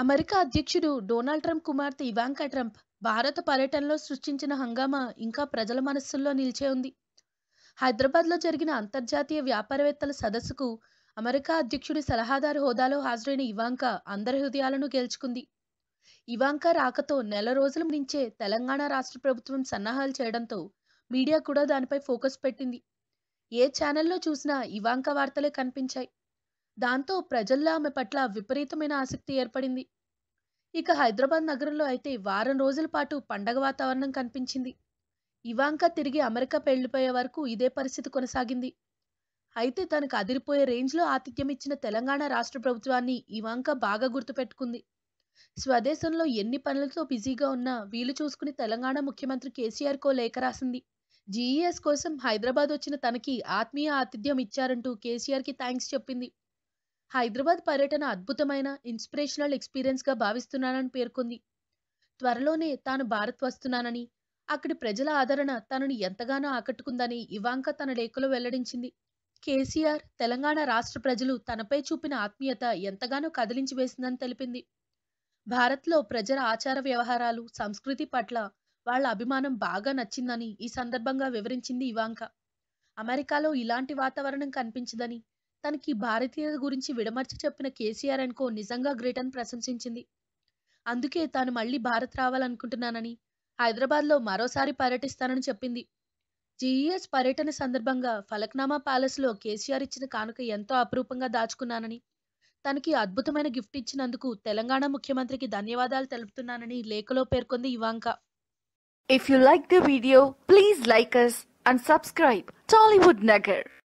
America అధ్యక్షుడు Donald Trump కుమార్తె Ivanka Trump భారత పర్యటనలో సృష్టించిన హంగామా ఇంకా ప్రజల మనస్సుల్లో నిలిచే ఉంది హైదరాబాద్లో జరిగిన అంతర్జాతీయ వ్యాపారవేత్తల సదస్సుకు అమెరికా అధ్యక్షుడి సలహాదారు హోదాలో హాజరైన ఇవాంకా అందరి హృదయాలను గెలుచుకుంది ఇవాంకా రాకతో నెల రోజుల నుంచే తెలంగాణ రాష్ట్ర ప్రభుత్వం సన్నాహాలు చేయడంతో మీడియా కూడా దానిపై ఫోకస్ పెట్టింది ఏ ఛానల్లో చూసినా ఇవాంకా వార్తలే కనిపించాయి దాంతో ప్రజల్లో ఆమె పట్ల విపరీతమైన ఆసక్తి ఏర్పడింది ఇక హైదరాబాద్ నగరంలో అయితే వారం రోజుల పాటు పండగ వాతావరణం కనిపించింది ఇవాంక తిరిగి అమెరికా పెళ్లిపోయే వరకు ఇదే పరిస్థితి కొనసాగింది అయితే తనకు అదిరిపోయే రేంజ్లో ఆతిథ్యం ఇచ్చిన తెలంగాణ రాష్ట్ర ప్రభుత్వాన్ని ఇవాంక బాగా గుర్తుపెట్టుకుంది స్వదేశంలో ఎన్ని పనులతో బిజీగా ఉన్నా వీలు చూసుకుని తెలంగాణ ముఖ్యమంత్రి కేసీఆర్కో లేఖ రాసింది జీఈఎస్ కోసం హైదరాబాద్ వచ్చిన తనకి ఆత్మీయ ఆతిథ్యం ఇచ్చారంటూ కేసీఆర్కి థ్యాంక్స్ చెప్పింది హైదరాబాద్ పర్యటన అద్భుతమైన ఇన్స్పిరేషనల్ ఎక్స్పీరియన్స్గా భావిస్తున్నానని పేర్కొంది త్వరలోనే తాను భారత్ వస్తున్నానని అక్కడి ప్రజల ఆదరణ తనను ఎంతగానో ఆకట్టుకుందని ఇవాంక తన లేఖలో వెల్లడించింది కేసీఆర్ తెలంగాణ రాష్ట్ర ప్రజలు తనపై చూపిన ఆత్మీయత ఎంతగానో కదిలించి వేసిందని తెలిపింది భారత్లో ప్రజల ఆచార వ్యవహారాలు సంస్కృతి పట్ల వాళ్ళ అభిమానం బాగా నచ్చిందని ఈ సందర్భంగా వివరించింది ఇవాంక అమెరికాలో ఇలాంటి వాతావరణం కనిపించదని తనకి భారతీయుల గురించి విడమర్చి చెప్పిన కేసీఆర్ అనుకో నిజంగా గ్రేట్ అని ప్రశంసించింది అందుకే తాను మళ్ళీ భారత్ రావాలనుకుంటున్నానని హైదరాబాద్లో మరోసారి పర్యటిస్తానని చెప్పింది జీఈఎస్ పర్యటన సందర్భంగా ఫలక్నామా ప్యాలెస్లో కేసీఆర్ ఇచ్చిన కానుక ఎంతో అపురూపంగా దాచుకున్నానని తనకి అద్భుతమైన గిఫ్ట్ ఇచ్చినందుకు తెలంగాణ ముఖ్యమంత్రికి ధన్యవాదాలు తెలుపుతున్నానని లేఖలో పేర్కొంది Ivanka if you like the video please like us and subscribe Tollywood Nagar